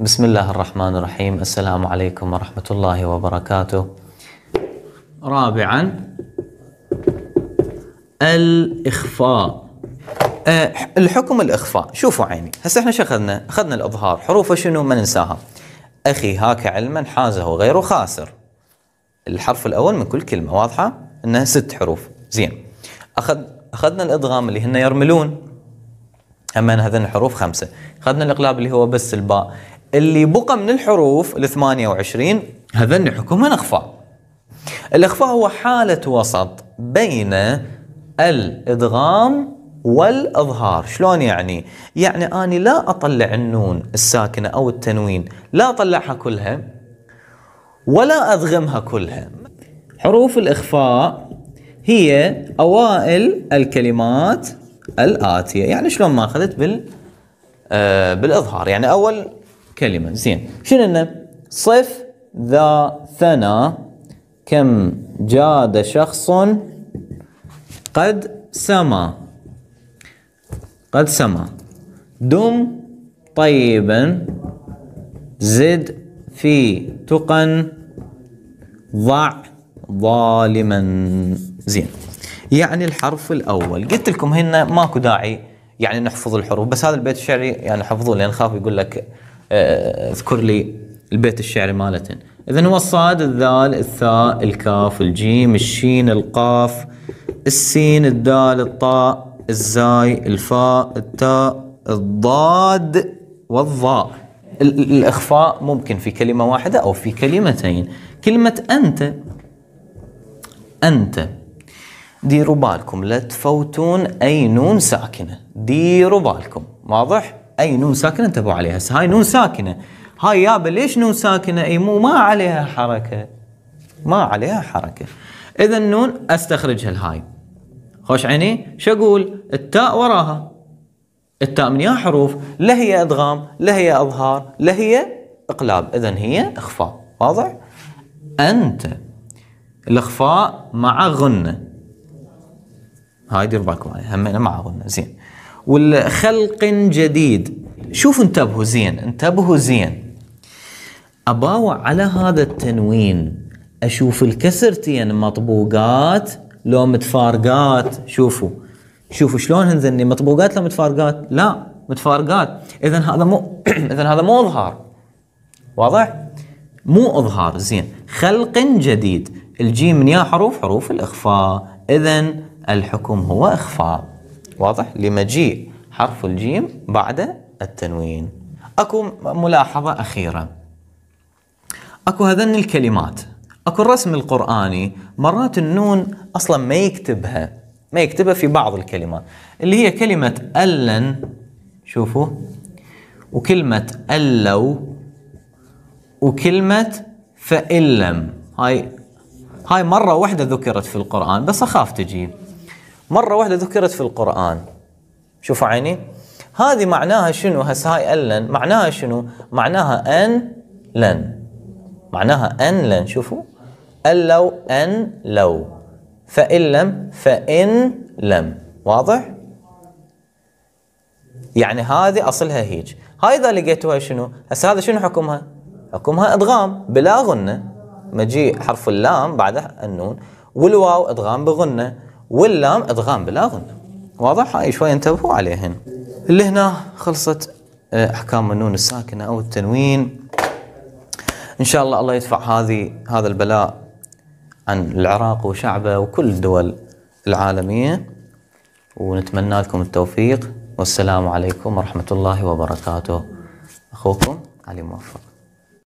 بسم الله الرحمن الرحيم السلام عليكم ورحمة الله وبركاته رابعا الإخفاء الحكم الإخفاء شوفوا عيني هسه احنا شخذنا أخذنا الإظهار حروفه شنو ما ننساها أخي هاك علما حازه غير خاسر الحرف الأول من كل كلمة واضحة أنها ست حروف زين أخذ أخذنا الإدغام اللي هن يرملون هم هذين الحروف خمسه اخذنا الاقلاب اللي هو بس الباء اللي بقى من الحروف ال 28 هذن حكمها اخفاء الاخفاء هو حاله وسط بين الادغام والاظهار شلون يعني يعني اني لا اطلع النون الساكنه او التنوين لا اطلعها كلها ولا ادغمها كلها حروف الاخفاء هي اوائل الكلمات الآتية يعني شلون ما أخذت بال آه بالإظهار يعني أول كلمة زين شنو لنا صف ذا ثنى كم جاد شخص قد سما قد سما دم طيبا زد في تقا ضع ظالما زين يعني الحرف الاول قلت لكم هنا ماكو داعي يعني نحفظ الحروف بس هذا البيت الشعري يعني حفظوه لان خاف يقول لك آه، اذكر لي البيت الشعري مالتن اذا هو الصاد الذال الثاء الكاف الجيم الشين القاف السين الدال الطاء الزاي الفاء التاء الضاد والظاء الاخفاء ممكن في كلمه واحده او في كلمتين كلمه انت انت ديروا بالكم لا تفوتون اي نون ساكنه ديروا بالكم واضح اي نون ساكنه انتبهوا عليها هسه هاي نون ساكنه هاي يابا ليش نون ساكنه اي مو ما عليها حركه ما عليها حركه اذا النون استخرجها الهاي خوش عيني شو اقول التاء وراها التاء من يا حروف لا هي ادغام لا هي اظهار لا هي اقلاب اذا هي اخفاء واضح انت الاخفاء مع غنه هاي دير بالكم همنا معهن زين والخلق جديد شوفوا انتبهوا زين انتبهوا زين أباوع على هذا التنوين أشوف الكسرتين مطبوقات لو متفارقات شوفوا شوفوا شلون هنذني مطبوقات لو متفارقات لا متفارقات اذا هذا مو اذا هذا مو اظهار واضح مو اظهار زين خلق جديد الجيم من يا حروف حروف الاخفاء اذا الحكم هو إخفاء واضح لمجيء حرف الجيم بعد التنوين أكو ملاحظة أخيرة أكو هذن الكلمات أكو الرسم القرآني مرات النون أصلا ما يكتبها ما يكتبها في بعض الكلمات اللي هي كلمة ألن شوفوا وكلمة ألو وكلمة فإن لم هاي هاي مرة واحدة ذكرت في القرآن بس أخاف تجي مرة واحدة ذكرت في القرآن شوفوا عيني هذه معناها شنو هاي ألن معناها شنو معناها أن لن معناها أن لن شوفوا أن لو أن لو فإن لم فإن لم واضح يعني هذه أصلها هيج هاي إذا لقيتوها شنو هسه هذا شنو حكمها حكمها إدغام بلا غنة مجيء حرف اللام بعدها النون والواو إدغام بغنة واللام ادغام غنه واضح هاي شوي انتبهوا عليهن اللي هنا خلصت آه، احكام النون الساكنه او التنوين ان شاء الله الله يدفع هذه هذا البلاء عن العراق وشعبه وكل الدول العالميه ونتمنى لكم التوفيق والسلام عليكم ورحمه الله وبركاته اخوكم علي موفق